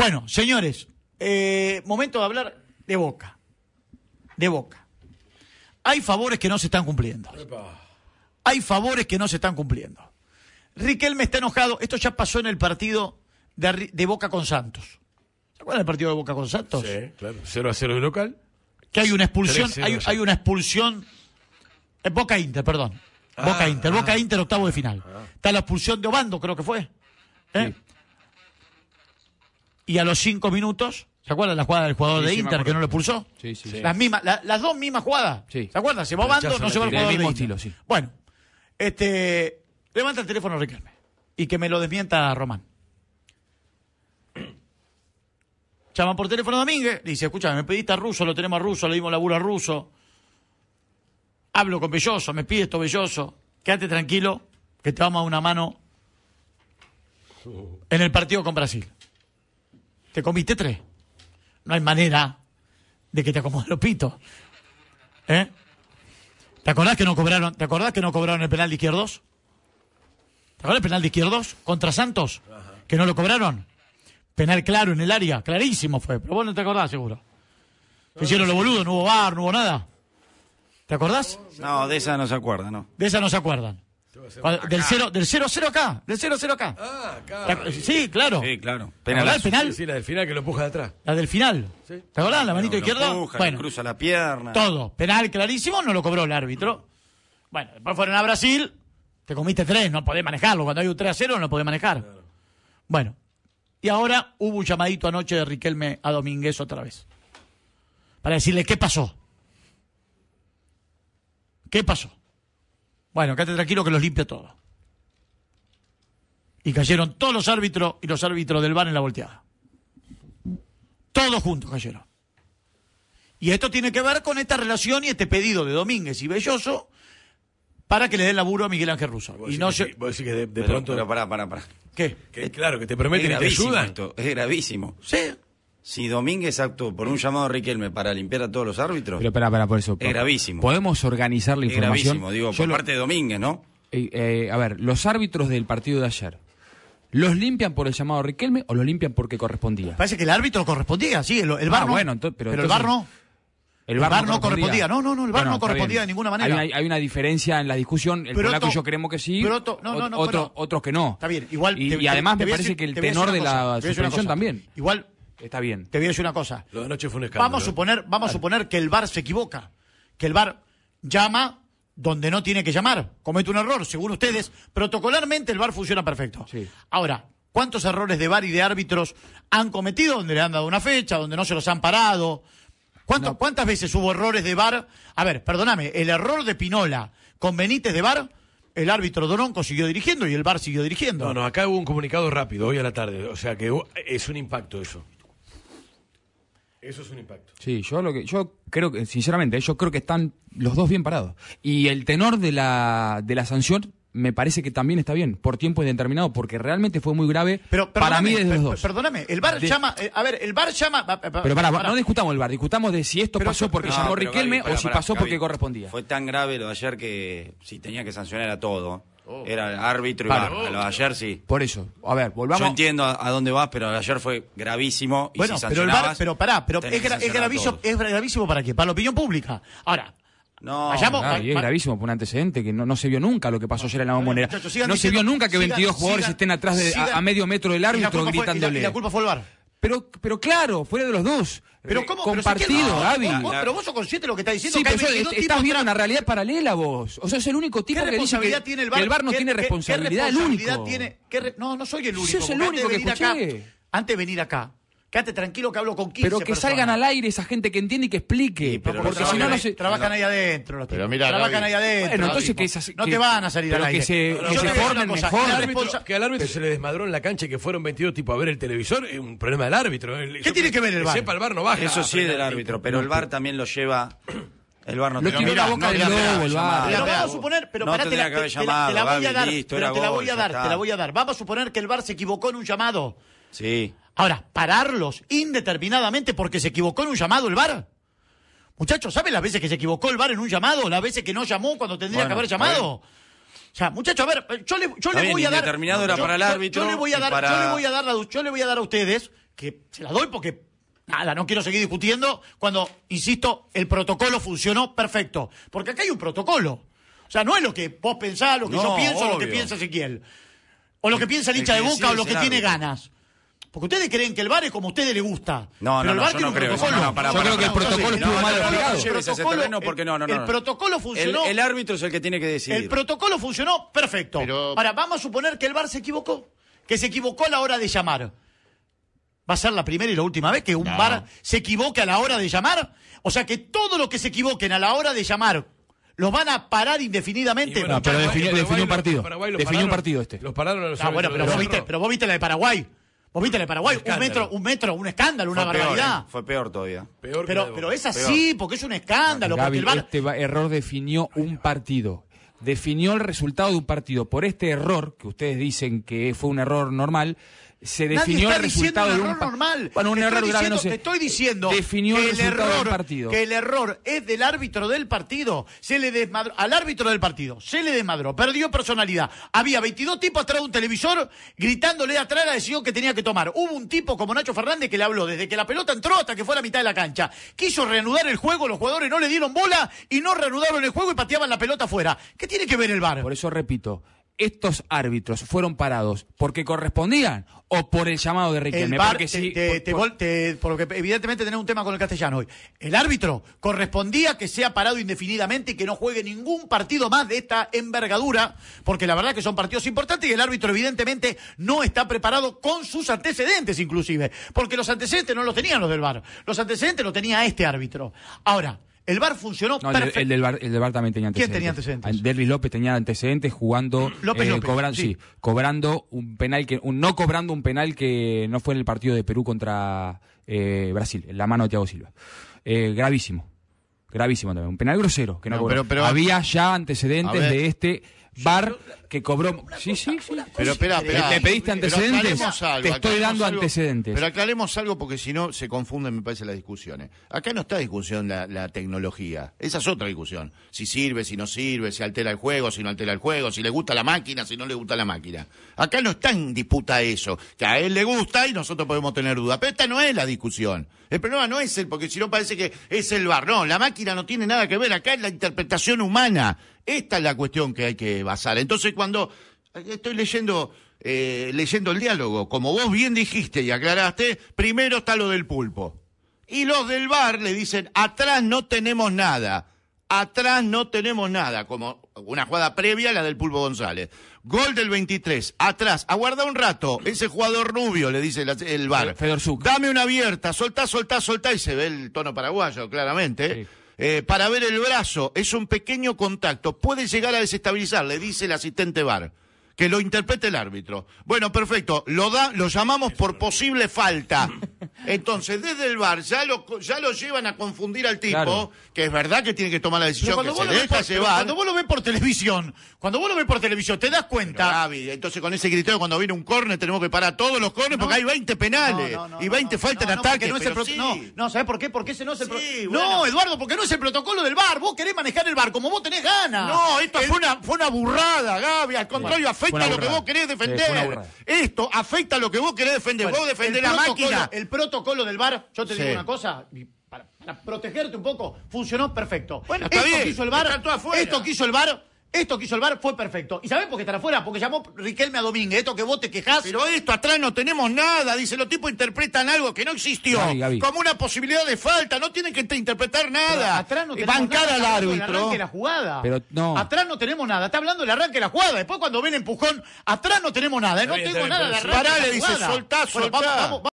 Bueno, señores, eh, momento de hablar de Boca. De Boca. Hay favores que no se están cumpliendo. Hay favores que no se están cumpliendo. Riquelme está enojado. Esto ya pasó en el partido de, Boca con Santos. ¿Se acuerdan del partido de Boca con Santos? Sí, claro. 0 a 0 de local. Que hay una expulsión. Hay, una expulsión. Eh, Boca Inter, perdón. Boca ah, Inter. Boca ah. Inter, octavo de final. Ah. está la expulsión de Obando, creo que fue. ¿Eh? y a los cinco minutos, ¿se acuerdan la jugada del jugador de Inter que no lo expulsó? Sí, sí. Las, mismas, las dos mismas jugadas. ¿Se acuerdan? Se va Bando, no se va el jugador. de estilo, Bueno, este, levanta el teléfono Riquelme y que me lo desmienta Román. Llaman por teléfono a Domínguez, dice, escucha, me pediste a Russo, lo tenemos a Russo, le dimos laburo a Russo. Hablo con Belloso, me pide esto Belloso. Quédate tranquilo, que te vamos a una mano en el partido con Brasil. Te comiste tres. No hay manera de que te acomoden los pitos. ¿Eh? ¿Te acordás que no cobraron, ¿te acordás que no cobraron el penal de izquierdos? ¿Te acordás el penal de izquierdos contra Santos? Que no lo cobraron. Penal claro en el área, clarísimo fue, pero vos no te acordás seguro. hicieron lo boludo boludos, no hubo bar, no hubo nada. ¿Te acordás? No, de esa no se acuerdan. ¿no? De esa no se acuerdan del 0-0 del acá, del 0-0 acá. sí, claro. Sí, claro. Penal. ¿La Sí, la del final que lo empuja de atrás. La del final. ¿Te acordás? La manito izquierda. bueno, cruza la pierna. Todo. Penal clarísimo, no lo cobró el árbitro. Bueno, después fueron a Brasil, te comiste tres, no podés manejarlo. Cuando hay un 3 a 0 no podés manejar. Bueno, y ahora hubo un llamadito anoche de Riquelme a Domínguez otra vez. Para decirle qué pasó. ¿Qué pasó? Bueno, quédate tranquilo que los limpio todo. Y cayeron todos los árbitros y los árbitros del bar en la volteada. Todos juntos cayeron. Y esto tiene que ver con esta relación y este pedido de Domínguez y Belloso para que le den laburo a Miguel Ángel Russo. Y no decir que de, pronto. Pero pará, pará, pará. ¿Qué? Que, claro, que te prometen y te ayudan. es gravísimo. Sí. Si Domínguez actuó por un llamado a Riquelme para limpiar a todos los árbitros. Pero espera, espera, por eso. Es gravísimo. Podemos organizar la es gravísimo, digo, por parte de Domínguez, ¿no? Eh, eh, a ver, los árbitros del partido de ayer. ¿Los limpian por el llamado a Riquelme o los limpian porque correspondía? Parece que el árbitro correspondía, sí, el, el bar ah, bueno, pero, el bar no. El VAR, no, correspondía. No, no, no, el bar no correspondía de ninguna manera. Hay una, diferencia en la discusión. El polaco y yo creemos que sí. Pero no, no, otros que no. Está bien, igual. Y, además me parece que el tenor de la suspensión también. Igual, Está bien. Te voy a decir una cosa. Lo de anoche fue un escándalo. Vamos a ¿eh? suponer, vamos a suponer que el VAR se equivoca, que el VAR llama donde no tiene que llamar, comete un error, según ustedes, protocolarmente el VAR funciona perfecto. Ahora, ¿cuántos errores de VAR y de árbitros han cometido donde le han dado una fecha, donde no se los han parado? ¿Cuántas veces hubo errores de VAR? A ver, perdóname, el error de Pinola con Benítez de VAR el árbitro Dononco siguió dirigiendo y el VAR siguió dirigiendo. No, no, acá hubo un comunicado rápido, hoy a la tarde. O sea que es un impacto eso. Eso es un impacto. Sí, yo lo que yo creo que sinceramente eh, yo creo que están los dos bien parados y el tenor de la de la sanción me parece que también está bien por tiempo indeterminado porque realmente fue muy grave para mí desde los dos. Perdóname, el bar llama, eh, a ver, el bar llama Pero para, no discutamos el bar, discutamos de si esto pasó porque llamó Riquelme o si pasó porque correspondía. Fue tan grave lo de ayer que si tenía que sancionar a todo Oh. Era árbitro y ayer sí. Por eso, a ver, volvamos. Yo entiendo a, dónde vas, pero ayer fue gravísimo. Y bueno, pero el bar, pero pará, pero es, gravísimo, es gravísimo para qué? Para la opinión pública. Ahora, no, Vayamos, es gravísimo por un antecedente que no, se vio nunca lo que pasó ayer en la bombonera. no se vio nunca que 22 jugadores estén atrás a, medio metro del árbitro gritándole. la, culpa fue el pero, pero claro, fuera de los dos. Pero eh, cómo compartido, pero pero vos sos consciente de lo que está diciendo. Sí, estás viendo una realidad paralela vos. O sea, es el único tipo que dice que, tiene el, bar, el bar no tiene responsabilidad. el único. no, no soy el único. Yo soy el único que escuché. Acá, antes de venir acá, Quédate tranquilo que hablo con 15 Pero que salgan al aire esa gente que entiende y que explique. porque si no, no Trabajan ahí adentro pero Mira, trabajan ahí adentro. entonces que esas, No te van a salir al aire. Que se, que se formen mejor. Que al, árbitro, se le desmadró en la cancha y que fueron 22 tipos a ver el televisor, es un problema del árbitro. ¿Qué tiene que ver el bar? Que sepa, el bar no baja. Eso sí es del árbitro, pero el bar también lo lleva. El bar no, tiene la el vamos a suponer, pero no te, la, voy a dar. pero te la voy a dar, te la voy a dar. Vamos a suponer que el bar se equivocó en un llamado Sí. Ahora, pararlos indeterminadamente porque se equivocó en un llamado el VAR. Muchachos, ¿saben las veces que se equivocó el VAR en un llamado? Las veces que no llamó cuando tendría que haber llamado. O sea, muchachos, a ver, yo le, voy a dar. yo, para el árbitro. Yo, le voy a dar, yo voy a dar le voy a dar a ustedes, que se la doy porque nada, no quiero seguir discutiendo cuando, insisto, el protocolo funcionó perfecto. Porque acá hay un protocolo. O sea, no es lo que vos pensás, lo que yo pienso, lo que piensa Ezequiel. O lo que piensa el de Boca o lo que tiene ganas. Porque ustedes creen que el bar es como a ustedes les gusta. No, pero no, el no, yo creo. Protocolo. yo creo que el protocolo estuvo mal aplicado. El protocolo funcionó. El, árbitro es el que tiene que decidir. El protocolo funcionó perfecto. Pero... vamos a suponer que el bar se equivocó. Que se equivocó a la hora de llamar. ¿Va a ser la primera y la última vez que un bar se equivoque a la hora de llamar? O sea que todo lo que se equivoquen a la hora de llamar los van a parar indefinidamente. pero definió, un partido. Definió un partido este. Los pararon ah, bueno, pero vos viste la de Paraguay. Vos viste Paraguay, un, metro, un metro, un escándalo, una barbaridad. Eh, fue peor todavía. pero, pero es así, porque es un escándalo. Gaby, el Este error definió un partido. Definió el resultado de un partido. Por este error, que ustedes dicen que fue un error normal, se definió el resultado de un normal. Bueno, un error Te estoy diciendo definió que el, error, del partido. Que el error es del árbitro del partido. Se le desmadró al árbitro del partido. Se le desmadró, perdió personalidad. Había 22 tipos atrás de un televisor gritándole atrás la decisión que tenía que tomar. Hubo un tipo como Nacho Fernández que le habló desde que la pelota entró hasta que fue a la mitad de la cancha. Quiso reanudar el juego, los jugadores no le dieron bola y no reanudaron el juego y pateaban la pelota afuera. ¿Qué tiene que ver el bar Por eso repito, estos árbitros fueron parados porque correspondían o por el llamado de Riquelme. Porque porque evidentemente tenemos un tema con el castellano hoy. El árbitro correspondía que sea parado indefinidamente y que no juegue ningún partido más de esta envergadura, porque la verdad que son partidos importantes y el árbitro evidentemente no está preparado con sus antecedentes inclusive, porque los antecedentes no los tenían los del VAR, los antecedentes los tenía este árbitro. Ahora, el bar funcionó no, El, del bar, también tenía antecedentes. ¿Quién tenía antecedentes? Derry ah, López tenía antecedentes jugando. López, eh, López sí. cobrando un penal que. no cobrando un penal que no fue en el partido de Perú contra eh, Brasil, en la mano de Thiago Silva. Eh, gravísimo. Gravísimo también. Un penal grosero. Que no, Había ya antecedentes de este bar que cobró. Sí, sí, sí. Pero espera, espera. ¿Te pediste antecedentes? Te estoy dando antecedentes. Pero aclaremos algo porque si no se confunden, me parece, las discusiones. Acá no está discusión la, la, tecnología. Esa es otra discusión. Si sirve, si no sirve, si altera el juego, si no altera el juego, si le gusta la máquina, si no le gusta la máquina. Acá no está en disputa eso. Que a él le gusta y nosotros podemos tener dudas. Pero esta no es la discusión. El problema no es el, porque si no parece que es el bar. No, la máquina no tiene nada que ver. Acá es la interpretación humana. Esta es la cuestión que hay que basar. Entonces, cuando eh, estoy leyendo, eh, leyendo el diálogo, como vos bien dijiste y aclaraste, primero está lo del pulpo. Y los del bar le dicen, atrás no tenemos nada. Atrás no tenemos nada, como una jugada previa, la del Pulpo González. Gol del 23, atrás, aguarda un rato, ese jugador rubio, le dice el bar. Fedor Dame una abierta, soltá, soltá, soltá, y se ve el tono paraguayo, claramente. Eh, para ver el brazo, es un pequeño contacto, puede llegar a desestabilizar, le dice el asistente VAR. Que lo interprete el árbitro. Bueno, perfecto. Lo da, lo llamamos por posible falta. Entonces, desde el bar ya lo, ya lo llevan a confundir al tipo, que es verdad que tiene que tomar la decisión, que se deja por, llevar. cuando vos lo ves por televisión, cuando vos lo ves por televisión, te das cuenta. Gaby, entonces con ese criterio cuando viene un córner tenemos que parar todos los córneres porque hay 20 penales y 20 faltas en ataque. No, no, por qué? Porque ese no es el No, Eduardo, porque no es el protocolo del bar. Vos querés manejar el bar como vos tenés ganas. No, esto fue, una, fue una burrada, Gaby. Al contrario, afecta lo que vos querés defender. esto afecta lo que vos querés defender. vos defendés la máquina protocolo del bar, yo te digo una cosa, para, protegerte un poco, funcionó perfecto. Bueno, esto que hizo el bar, esto quiso el bar esto que hizo el bar fue perfecto. ¿Y sabés por qué estará afuera? Porque llamó Riquelme a Domínguez. Esto que vos te quejás. Pero esto atrás no tenemos nada. Dice, los tipos interpretan algo que no existió. Como una posibilidad de falta. No tienen que interpretar nada. atrás no tenemos Bancar nada. al árbitro. la jugada. Pero no. Atrás no tenemos nada. Está hablando del arranque de la jugada. Después cuando ven empujón, atrás no tenemos nada. No, tengo nada. Arranque Pará, le dice, soltá, soltá.